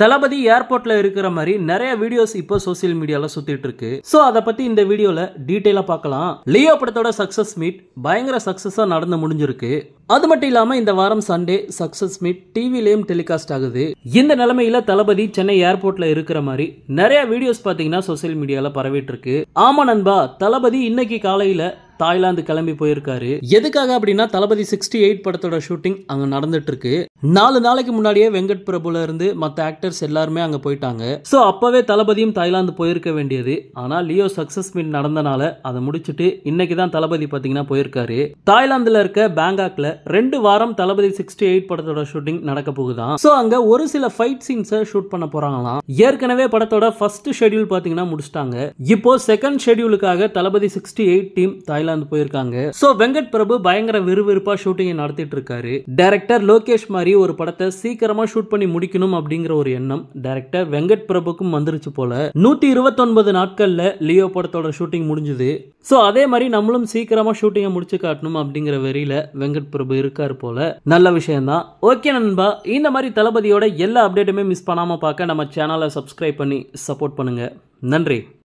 தளபதி ஏர்போர்ட்ல இருக்கிற மாதிரி நிறைய வீடியோஸ் இப்போ சோசியல் மீடியால சுத்திட்டு இருக்கு சோ அதை பத்தி இந்த வீடியோல டீடைலா பார்க்கலாம் லியோ படத்தோட சக்சஸ் மீட் பயங்கர சக்சஸா நடந்து முடிஞ்சிருக்கு அது மட்டும் இல்லாம இந்த வாரம் சண்டே சக்சஸ் மீட் டிவிலையும் டெலிகாஸ்ட் ஆகுது இந்த நிலைமையில தளபதி சென்னை ஏர்போர்ட்ல இருக்கிற மாதிரி நிறைய வீடியோஸ் பாத்தீங்கன்னா சோசியல் மீடியால பரவிட்டு இருக்கு ஆமா நண்பா தளபதி இன்னைக்கு காலையில தாய்லாந்து கிளம்பி போயிருக்காரு எதுக்காக அப்படின்னா தளபதி சிக்ஸ்டி எயிட் படத்தோட ஷூட்டிங் அங்க நடந்துட்டு இருக்கு நாலு நாளைக்கு முன்னாடியே வெங்கட் பிரபுல இருந்து மத்த ஆக்டர்ஸ் எல்லாருமே அங்க போயிட்டாங்க சோ அப்பவே தளபதியும் தாய்லாந்து போயிருக்க வேண்டியது ஆனா லியோ சக்சஸ் மீட் நடந்தனால அதை முடிச்சுட்டு இன்னைக்கு தான் தளபதி பாத்தீங்கன்னா போயிருக்காரு தாய்லாந்துல இருக்க பேங்காக்ல ரெண்டு வாரம் தளபதி சிக்ஸ்டி எயிட் படத்தோட ஷூட்டிங் நடக்க போகுதான் சோ அங்க ஒரு சில ஃபைட் சீன்ஸ் ஷூட் பண்ண போறாங்களாம் ஏற்கனவே படத்தோட ஃபர்ஸ்ட் ஷெடியூல் பாத்தீங்கன்னா முடிச்சிட்டாங்க இப்போ செகண்ட் ஷெடியூலுக்காக Thalapathy sixty eight team Thailand Thailand போயிருக்காங்க சோ வெங்கட் பிரபு பயங்கர விறுவிறுப்பா ஷூட்டிங்கை நடத்திட்டு இருக்காரு டைரக்டர் லோகேஷ் மாதிரி ஒரு படத்தை சீக்கிரமா ஷூட் பண்ணி முடிக்கணும் அப்படிங்கிற ஒரு எண்ணம் டைரக்டர் வெங்கட் பிரபுக்கும் வந்துருச்சு போல இருபத்தி இருபத்தொன்பது நாட்கள்ல லியோ படத்தோட ஷூட்டிங் முடிஞ்சது சோ அதே மாதிரி நம்மளும் சீக்கிரமா ஷூட்டிங்கை முடிச்சு காட்டணும் அப்படிங்கிற வெறியில வெங்கட் பிரபு இருக்காரு போல நல்ல விஷயம்தான் ஓகே நண்பா இந்த மாதிரி தளபதியோட எல்லா அப்டேட்டுமே மிஸ் பண்ணாம பார்க்க நம்ம சேனலை சப்ஸ்கிரைப் பண்ணி சப்போர்ட் பண்ணுங்க நன்றி